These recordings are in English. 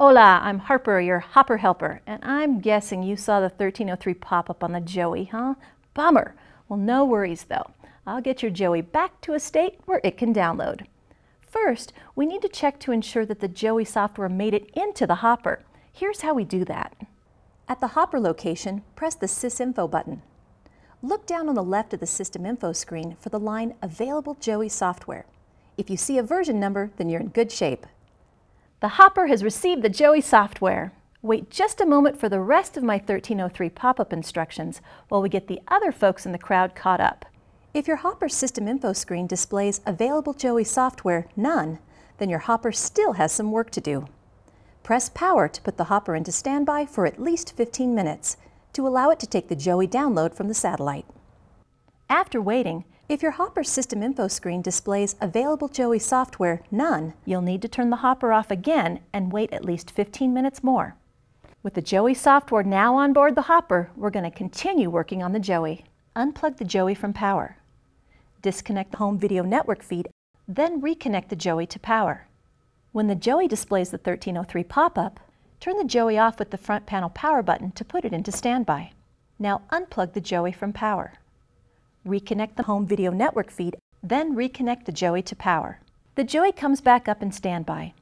Hola, I'm Harper, your Hopper Helper, and I'm guessing you saw the 1303 pop up on the Joey, huh? Bummer. Well, no worries though. I'll get your Joey back to a state where it can download. First, we need to check to ensure that the Joey software made it into the Hopper. Here's how we do that. At the Hopper location, press the SysInfo button. Look down on the left of the System Info screen for the line Available Joey Software. If you see a version number, then you're in good shape. The hopper has received the Joey software. Wait just a moment for the rest of my 1303 pop-up instructions while we get the other folks in the crowd caught up. If your Hopper system info screen displays available Joey software, none, then your Hopper still has some work to do. Press power to put the Hopper into standby for at least 15 minutes to allow it to take the Joey download from the satellite. After waiting, if your Hopper system info screen displays available Joey software, none, you'll need to turn the Hopper off again and wait at least 15 minutes more. With the Joey software now on board the Hopper, we're going to continue working on the Joey. Unplug the Joey from power. Disconnect the home video network feed, then reconnect the Joey to power. When the Joey displays the 1303 pop-up, turn the Joey off with the front panel power button to put it into standby. Now unplug the Joey from power reconnect the home video network feed, then reconnect the Joey to power. The Joey comes back up in standby.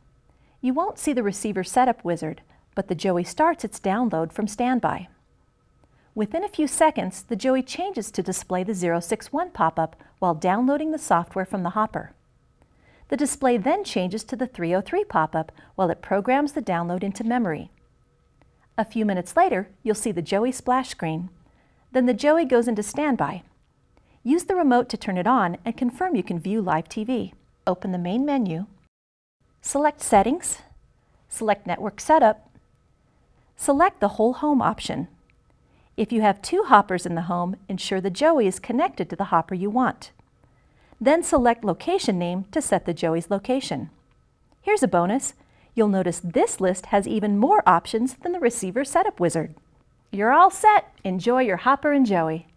You won't see the receiver setup wizard, but the Joey starts its download from standby. Within a few seconds, the Joey changes to display the 061 pop-up while downloading the software from the hopper. The display then changes to the 303 pop-up while it programs the download into memory. A few minutes later, you'll see the Joey splash screen. Then the Joey goes into standby, Use the remote to turn it on and confirm you can view live TV. Open the main menu, select Settings, select Network Setup, select the Whole Home option. If you have two hoppers in the home, ensure the Joey is connected to the hopper you want. Then select Location Name to set the Joey's location. Here's a bonus. You'll notice this list has even more options than the receiver setup wizard. You're all set. Enjoy your Hopper and Joey.